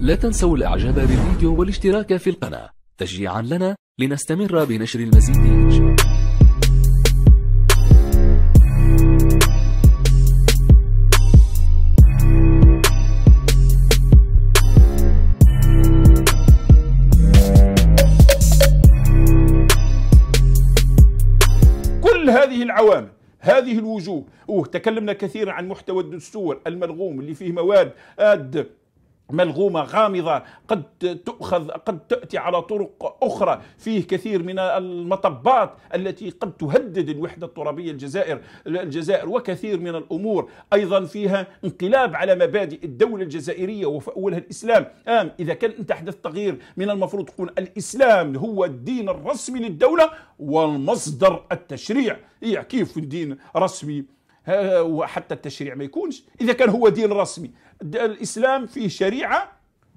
لا تنسوا الاعجاب بالفيديو والاشتراك في القناة تشجيعا لنا لنستمر بنشر المزيد كل هذه العوامل هذه الوجوه وتكلمنا كثيرا عن محتوى الدستور الملغوم اللي فيه مواد أد ملغومة غامضة قد تؤخذ قد تأتي على طرق أخرى فيه كثير من المطبات التي قد تهدد الوحدة الترابية الجزائر الجزائر وكثير من الأمور أيضا فيها انقلاب على مبادئ الدولة الجزائرية وفي أولها الإسلام آم إذا كان أنت حدث تغيير من المفروض تكون الإسلام هو الدين الرسمي للدولة والمصدر التشريع يعني كيف الدين رسمي وحتى التشريع ما يكونش إذا كان هو دين رسمي الإسلام فيه شريعة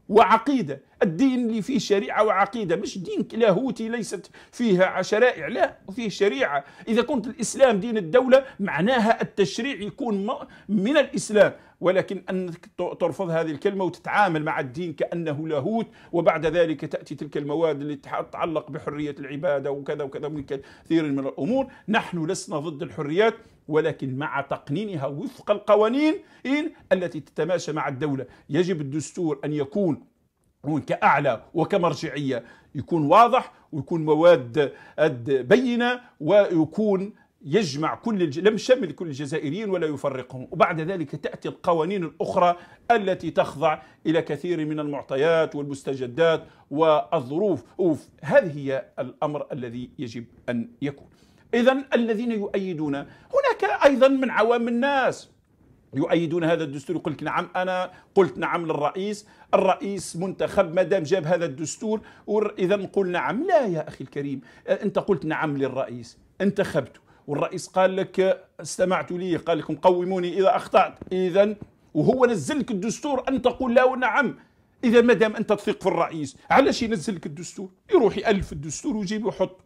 وعقيدة الدين اللي فيه شريعة وعقيدة مش دين لاهوتي ليست فيها شرائع لا وفيه شريعة إذا كنت الإسلام دين الدولة معناها التشريع يكون من الإسلام ولكن أنك ترفض هذه الكلمة وتتعامل مع الدين كأنه لاهوت وبعد ذلك تأتي تلك المواد اللي تتعلق بحرية العبادة وكذا وكذا من كثير من الأمور نحن لسنا ضد الحريات ولكن مع تقنينها وفق القوانين التي تتماشى مع الدولة يجب الدستور أن يكون كأعلى وكمرجعية يكون واضح ويكون مواد بينة ويكون يجمع كل الج... لم يشمل كل الجزائريين ولا يفرقهم وبعد ذلك تأتي القوانين الأخرى التي تخضع إلى كثير من المعطيات والمستجدات والظروف أوف. هذه هي الأمر الذي يجب أن يكون إذا الذين يؤيدون هناك أيضا من عوام الناس يؤيدون هذا الدستور قلت نعم انا قلت نعم للرئيس الرئيس منتخب ما دام جاب هذا الدستور اذا نقول نعم لا يا اخي الكريم انت قلت نعم للرئيس انتخبته والرئيس قال لك استمعت لي قال لكم قوموني اذا اخطات اذا وهو نزل لك الدستور ان تقول لا ونعم اذا ما دام انت تثق في الرئيس علاش ينزل لك الدستور يروح يالف الدستور ويجيب ويحط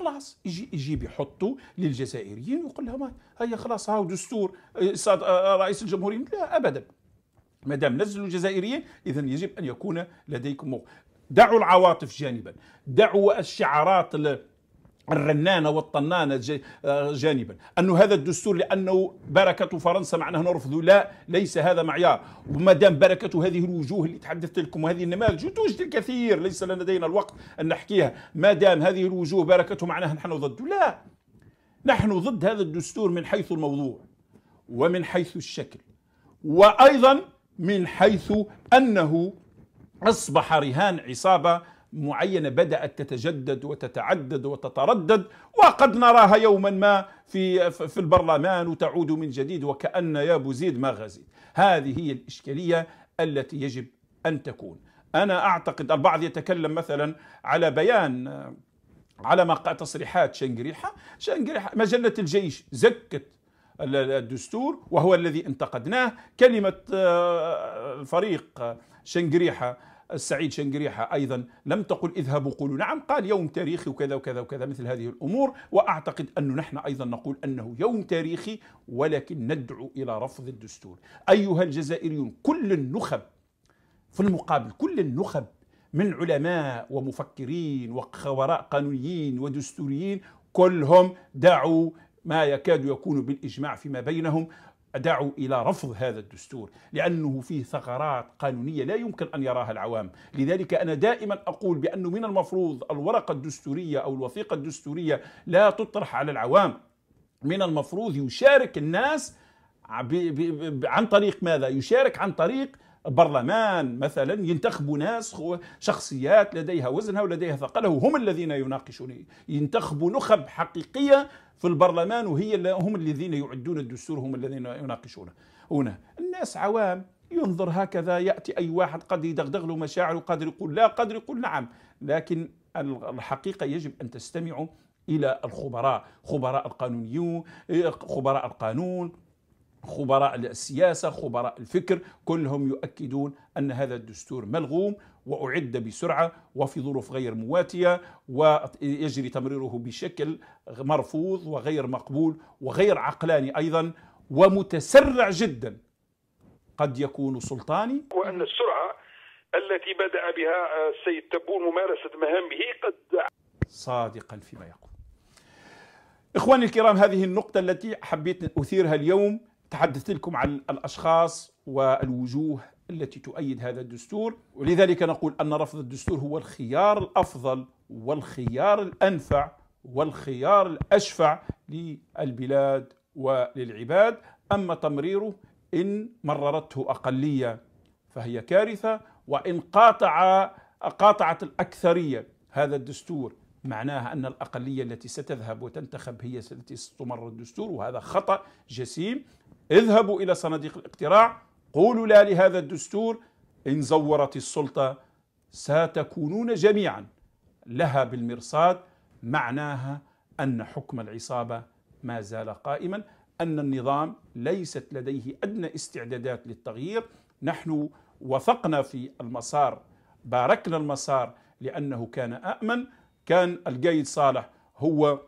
خلاص يجي يجي يحطوا للجزائريين ويقول لهم هيا خلاص هاو دستور آه، آه، آه، رئيس الجمهوريه لا ابدا ما دام نزلوا الجزائريين اذا يجب ان يكون لديكم دعوا العواطف جانبا دعوا الشعارات الرنانة والطنانة آه، جانبا أن هذا الدستور لأنه بركة فرنسا معناها نرفض لا ليس هذا معيار وما دام بركة هذه الوجوه اللي تحدثت لكم وهذه النماذج توجد الكثير ليس لدينا الوقت أن نحكيها ما دام هذه الوجوه بركته معناها نحن ضده لا نحن ضد هذا الدستور من حيث الموضوع ومن حيث الشكل وأيضا من حيث أنه أصبح رهان عصابة معينة بدأت تتجدد وتتعدد وتتردد وقد نراها يوما ما في في البرلمان وتعود من جديد وكأن يا بوزيد ما غزي هذه هي الإشكالية التي يجب أن تكون أنا أعتقد البعض يتكلم مثلا على بيان على ما تصريحات شنقريحة شنقريحة مجلة الجيش زكت الدستور وهو الذي انتقدناه كلمة آه، فريق شنقريحة السعيد شنقريحة أيضا لم تقل اذهبوا قولوا نعم قال يوم تاريخي وكذا وكذا وكذا مثل هذه الأمور وأعتقد أنه نحن أيضا نقول أنه يوم تاريخي ولكن ندعو إلى رفض الدستور أيها الجزائريون كل النخب في المقابل كل النخب من علماء ومفكرين وخبراء قانونيين ودستوريين كلهم دعوا ما يكاد يكون بالإجماع فيما بينهم دعوا إلى رفض هذا الدستور لأنه فيه ثغرات قانونية لا يمكن أن يراها العوام لذلك أنا دائما أقول بأنه من المفروض الورقة الدستورية أو الوثيقة الدستورية لا تطرح على العوام من المفروض يشارك الناس عن طريق ماذا؟ يشارك عن طريق برلمان مثلا ينتخبوا ناس شخصيات لديها وزنها ولديها ثقله هم الذين يناقشون ينتخبوا نخب حقيقية في البرلمان وهي هم الذين يعدون الدستور هم الذين يناقشونه هنا الناس عوام ينظر هكذا يأتي أي واحد قد يدغدغ له مشاعره وقادر يقول لا قد يقول نعم لكن الحقيقة يجب أن تستمعوا إلى الخبراء خبراء القانونيون خبراء القانون خبراء السياسه خبراء الفكر كلهم يؤكدون ان هذا الدستور ملغوم واعد بسرعه وفي ظروف غير مواتيه ويجري تمريره بشكل مرفوض وغير مقبول وغير عقلاني ايضا ومتسرع جدا قد يكون سلطاني وان السرعه التي بدا بها السيد تبون ممارسه مهامه قد صادقا فيما يقول اخواني الكرام هذه النقطه التي حبيت اثيرها اليوم تحدثت لكم عن الأشخاص والوجوه التي تؤيد هذا الدستور ولذلك نقول أن رفض الدستور هو الخيار الأفضل والخيار الأنفع والخيار الأشفع للبلاد وللعباد أما تمريره إن مررته أقلية فهي كارثة وإن قاطع قاطعت الأكثرية هذا الدستور معناه أن الأقلية التي ستذهب وتنتخب هي التي ستمرر الدستور وهذا خطأ جسيم اذهبوا إلى صناديق الاقتراع قولوا لا لهذا الدستور إن زورت السلطة ستكونون جميعا لها بالمرصاد معناها أن حكم العصابة ما زال قائما أن النظام ليست لديه أدنى استعدادات للتغيير نحن وثقنا في المسار باركنا المسار لأنه كان أأمن كان القايد صالح هو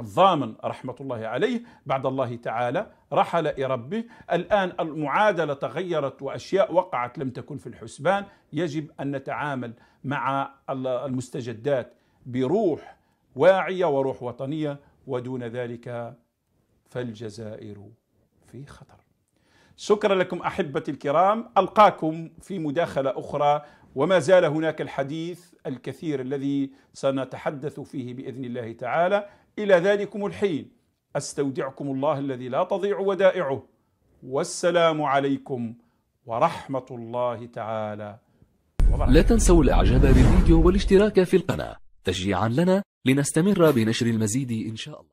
الضامن رحمة الله عليه بعد الله تعالى رحل إلى ربه الآن المعادلة تغيرت وأشياء وقعت لم تكن في الحسبان يجب أن نتعامل مع المستجدات بروح واعية وروح وطنية ودون ذلك فالجزائر في خطر شكرا لكم أحبتي الكرام ألقاكم في مداخلة أخرى وما زال هناك الحديث الكثير الذي سنتحدث فيه باذن الله تعالى الى ذلكم الحين استودعكم الله الذي لا تضيع ودائعه والسلام عليكم ورحمه الله تعالى وبركاته. لا تنسوا الاعجاب بالفيديو والاشتراك في القناه تشجيعا لنا لنستمر بنشر المزيد ان شاء الله